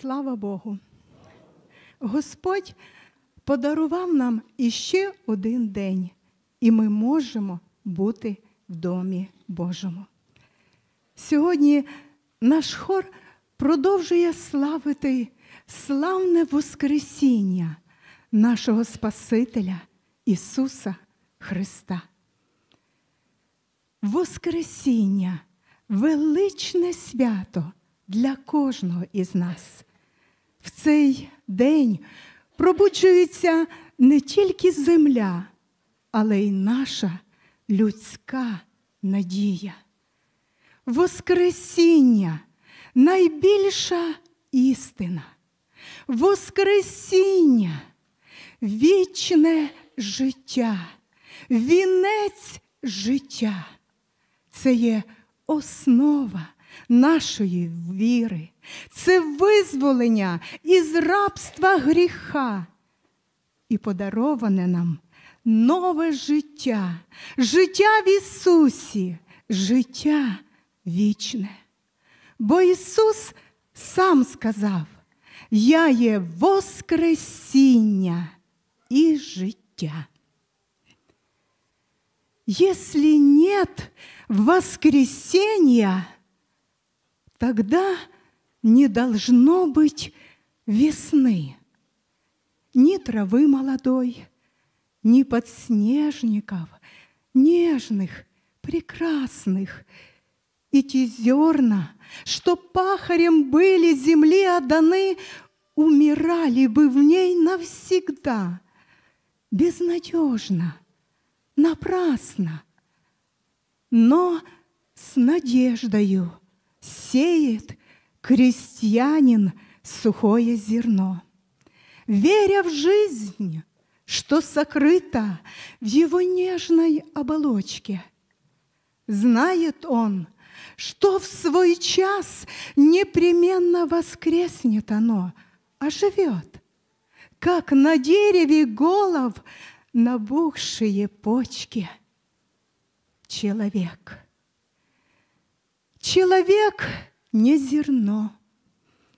Слава Богу! Господь подарував нам іще один день, і ми можемо бути в домі Божому. Сьогодні наш хор продовжує славити славне Воскресіння нашого Спасителя Ісуса Христа. Воскресіння, величне свято для кожного із нас в цей день пробуджується не тільки земля, але й наша людська надія. Воскресіння найбільша істина, Воскресіння, вічне життя, вінець життя це є основа нашої віри, це визволення із рабства гріха і подароване нам нове життя, життя в Ісусі, життя вічне. Бо Ісус сам сказав: Я є Воскресіння і життя. Якщо нет воскресіння. тогда не должно быть весны, ни травы молодой, ни подснежников, нежных, прекрасных. И те зерна, что пахарем были земли отданы, умирали бы в ней навсегда, безнадежно, напрасно, но с надеждою – сеет крестьянин сухое зерно, веря в жизнь, что сокрыто в его нежной оболочке. Знает он, что в свой час непременно воскреснет оно, оживет, а как на дереве голов набухшие почки. Человек — Человек не зерно,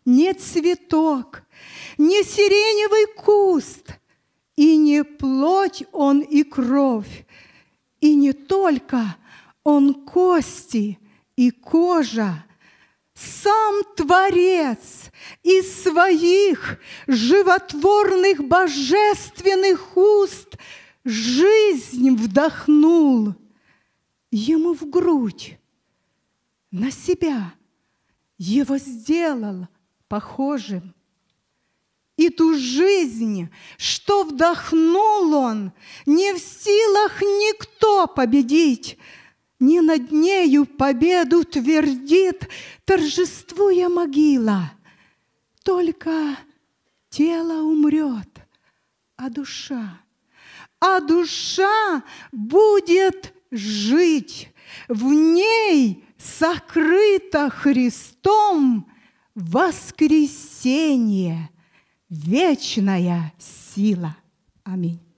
не цветок, не сиреневый куст, и не плоть он и кровь, и не только он кости и кожа, сам Творец из своих животворных божественных уст жизнь вдохнул ему в грудь на себя, его сделал похожим. И ту жизнь, что вдохнул он, не в силах никто победить, не над нею победу твердит, торжествуя могила. Только тело умрет, а душа, а душа будет жить. В ней сокрыто Христом воскресение, вечная сила. Аминь.